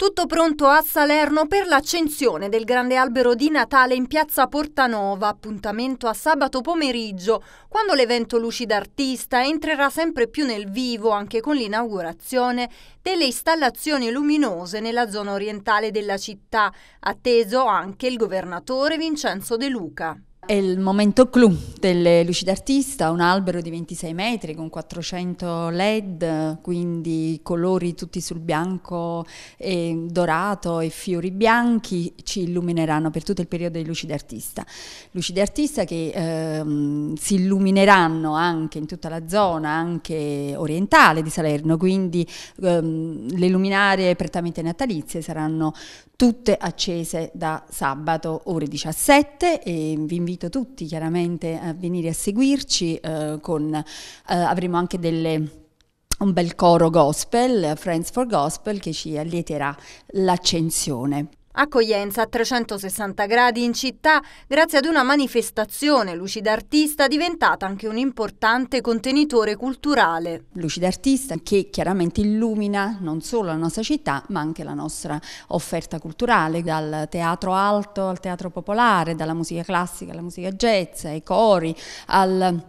Tutto pronto a Salerno per l'accensione del grande albero di Natale in piazza Portanova, appuntamento a sabato pomeriggio, quando l'evento Luci d'Artista entrerà sempre più nel vivo anche con l'inaugurazione delle installazioni luminose nella zona orientale della città, atteso anche il governatore Vincenzo De Luca. È il momento clou delle luci d'artista, un albero di 26 metri con 400 led, quindi colori tutti sul bianco e dorato e fiori bianchi ci illumineranno per tutto il periodo di luci d'artista. Luci d'artista che ehm, si illumineranno anche in tutta la zona, anche orientale di Salerno, quindi ehm, le luminarie prettamente natalizie saranno tutte accese da sabato ore 17 e vi invito invito tutti chiaramente a venire a seguirci, eh, con, eh, avremo anche delle un bel coro gospel, Friends for Gospel, che ci allieterà l'accensione. Accoglienza a 360 gradi in città grazie ad una manifestazione Lucida Artista diventata anche un importante contenitore culturale. Lucida Artista che chiaramente illumina non solo la nostra città ma anche la nostra offerta culturale dal teatro alto al teatro popolare, dalla musica classica alla musica jazz, ai cori, al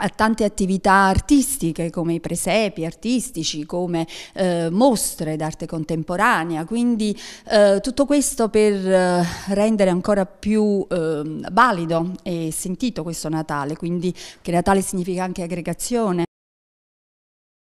a tante attività artistiche come i presepi artistici, come eh, mostre d'arte contemporanea, quindi eh, tutto questo per eh, rendere ancora più ehm, valido e sentito questo Natale, quindi che Natale significa anche aggregazione.